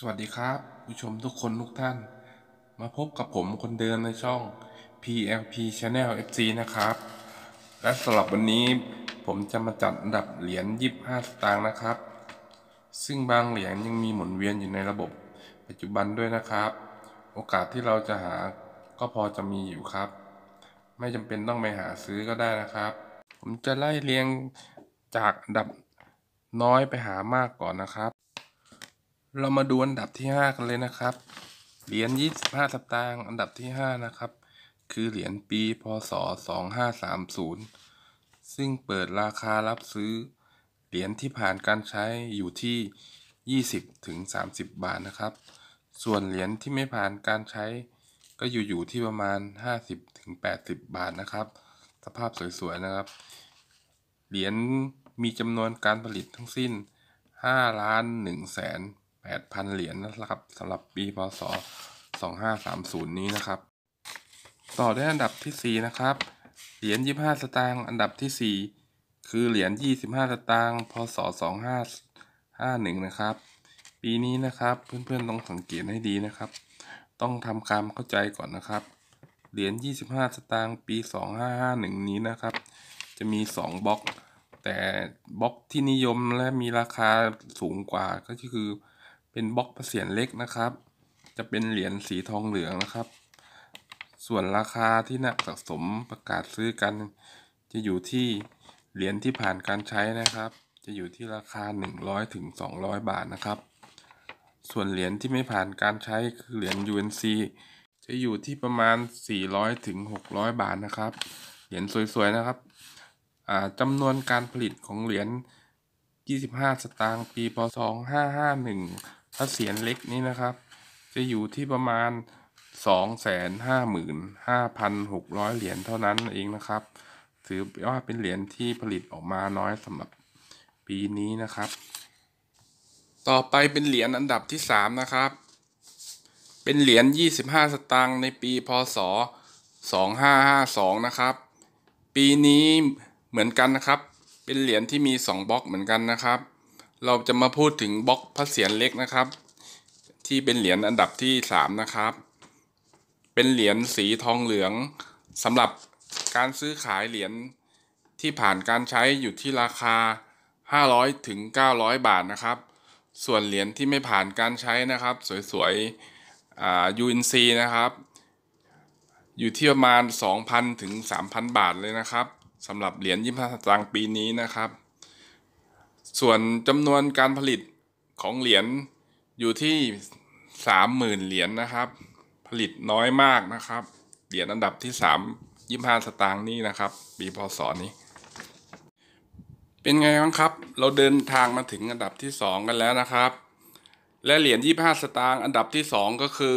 สวัสดีครับ ผู้ชมทุกคน ทุกท่าน มาพบกับผมคนเดิมในช่อง PLP Channel FC นะครับ และสำหรับวันนี้ผมจะมาจัดอันดับเหรียญ25สตางค์นะครับ ซึ่งบางเหรียญยังมีหมุนเวียนอยู่ในระบบปัจจุบันด้วยนะครับ โอกาสที่เราจะหาก็พอจะมีอยู่ครับ ไม่จำเป็นต้องไปหาซื้อก็ได้นะครับ ผมจะไล่เรียงจากอันดับน้อยไปหามากก่อนนะครับเรามาดูอันดับที่ 5 กันเลยนะครับ เหรียญ25สตางค์อันดับที่5นะครับ คือเหรียญปีพศ2530ซึ่งเปิดราคารับซื้อเหรียญที่ผ่านการใช้อยู่ที่ 20ถึง30 บาทนะครับ ส่วนเหรียญที่ไม่ผ่านการใช้ ก็อยู่อยู่ที่ประมาณ 50ถึง80 บาทนะครับ สภาพสวยๆนะครับ เหรียญมีจำนวนการผลิตทั้งสิ้น 5 ล้าน1แสน8,000เหรียญนนะครับสำหรับปี พศ 2530 นี้นะครับ ต่อได้อันดับที่ 4 นะครับเหรียญ25 สตางค์อันดับที่ 4 คือเหรียญ25 สตางค์พศ2551นะครับ ปีนี้นะครับเพื่อนๆต้องสังเกตให้ดีนะครับ ต้องทำความเข้าใจก่อนนะครับ เหรียญ25 สตางค์ปี2551นี้นะครับ จะมี 2บล็อก แต่บล็อกที่นิยมและมีราคาสูงกว่าก็คือเป็นบล็อกเสียนเล็กนะครับ จะเป็นเหรียญสีทองเหลืองนะครับ ส่วนราคาที่นักสะสมประกาศซื้อกันจะอยู่ที่เหรียญที่ผ่านการใช้นะครับ จะอยู่ที่ราคา 100ถึง200 บาทนะครับ ส่วนเหรียญที่ไม่ผ่านการใช้คือเหรียญ UNC จะอยู่ที่ประมาณ 400ถึง600 บาทนะครับ เหรียญสวยๆนะครับจำนวนการผลิตของเหรียญ25 สตางค์ปีพศ2551ถ้าเสียนเล็กนี้นะครับ จะอยู่ที่ประมาณ 2 5 5 5 6 0 0 เหรียญเท่านั้นเองนะครับ ถือว่าเป็นเหรียญที่ผลิตออกมาน้อยสำหรับปีนี้นะครับ ต่อไปเป็นเหรียญอันดับที่ 3 นะครับ เป็นเหรียญ25 สตางค์ในปีพศ 2552 นะครับ ปีนี้เหมือนกันนะครับ เป็นเหรียญที่มี2บล็อกเหมือนกันนะครับเราจะมาพูดถึงบล็อกพระเศียรเล็กนะครับ ที่เป็นเหรียญอันดับที่ 3 นะครับ เป็นเหรียญสีทองเหลืองสำหรับการซื้อขายเหรียญที่ผ่านการใช้อยู่ที่ราคา 500 ถึง 900 บาทนะครับ ส่วนเหรียญที่ไม่ผ่านการใช้นะครับ สวยๆ อ่า UNC นะครับ อยู่ที่ประมาณ 2,000 ถึง 3,000 บาทเลยนะครับสำหรับเหรียญยิมพาสตางปีนี้นะครับส่วนจำนวนการผลิตของเหรียญอยู่ที่สามหมื่นเหรียญนนะครับ ผลิตน้อยมากนะครับ เหรียญอันดับที่สามยี่ห้าสตางค์นี่นะครับปีพศนี้ เป็นไงบ้างครับ เราเดินทางมาถึงอันดับที่สองกันแล้วนะครับ และเหรียญยี่ห้าสตางค์อันดับที่สองก็คือ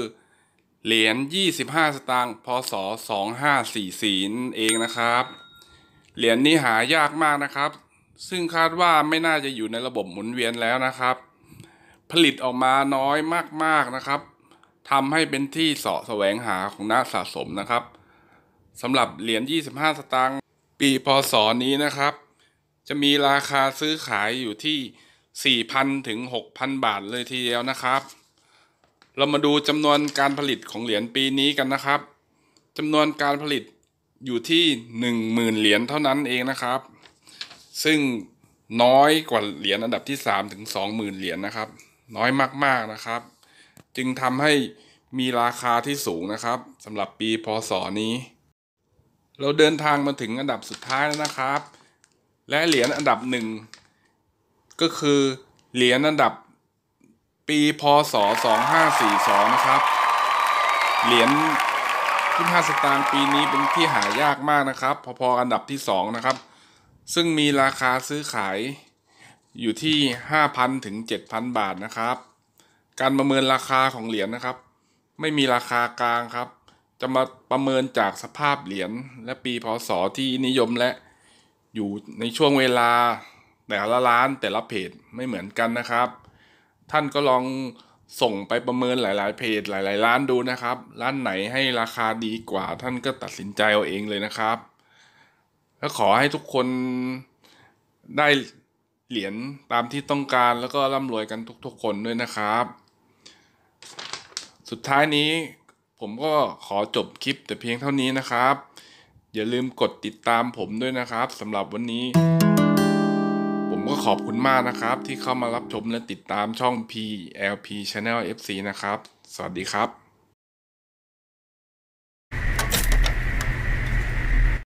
เหรียญยี่สิบห้าสตางค์พศสองห้าสี่สี่เองนะครับเหรียญนี้หายากมากนะครับซึ่งคาดว่าไม่น่าจะอยู่ในระบบหมุนเวียนแล้วนะครับ ผลิตออกมาน้อยมากๆนะครับ ทำให้เป็นที่เสาะแสวงหาของนักสะสมนะครับ สำหรับเหรียญ 25 สตางค์ ปี พศนี้นะครับ จะมีราคาซื้อขายอยู่ที่ 4,000ถึง 6,000 บาทเลยทีเดียวนะครับ เรามาดูจำนวนการผลิตของเหรียญปีนี้กันนะครับจำนวนการผลิตอยู่ที่ 10,000 เหรียญเท่านั้นเองนะครับซึ่งน้อยกว่าเหรียญ อันดับที่ 3 ถึง20,000เหรียญนนะครับ น้อยมาก ๆ นะครับ จึงทำให้มีราคาที่สูงนะครับสำหรับปีพศนี้ เราเดินทางมาถึงอันดับสุดท้ายแล้วนะครับ และเหรียญอันดับหนึ่งก็คือเหรียญอันดับปีพศ 2542นะครับ เหรียญที่5สตางค์ปีนี้เป็นที่หายากมากนะครับ พอๆอันดับที่ 2 นะครับซึ่งมีราคาซื้อขายอยู่ที่ 5,000 ถึง 7,000 บาทนะครับ การประเมินราคาของเหรียญนนะครับ ไม่มีราคากลางครับ จะมาประเมินจากสภาพเหรียญและปีพศที่นิยมและอยู่ในช่วงเวลาแต่ละร้านแต่ละเพจไม่เหมือนกันนะครับ ท่านก็ลองส่งไปประเมินหลายๆ เพจหลายๆ ร้านดูนะครับร้านไหนให้ราคาดีกว่าท่านก็ตัดสินใจเอาเองเลยนะครับแล้วขอให้ทุกคนได้เหรียญตามที่ต้องการแล้วก็ร่ำรวยกันทุกๆคนด้วยนะครับ สุดท้ายนี้ผมก็ขอจบคลิป แต่เพียงเท่านี้นะครับ อย่าลืมกดติดตามผมด้วยนะครับสำหรับวันนี้ ผมก็ขอบคุณมากนะครับ ที่เข้ามารับชมและติดตามช่อง PLP Channel FC นะครับ สวัสดีครับ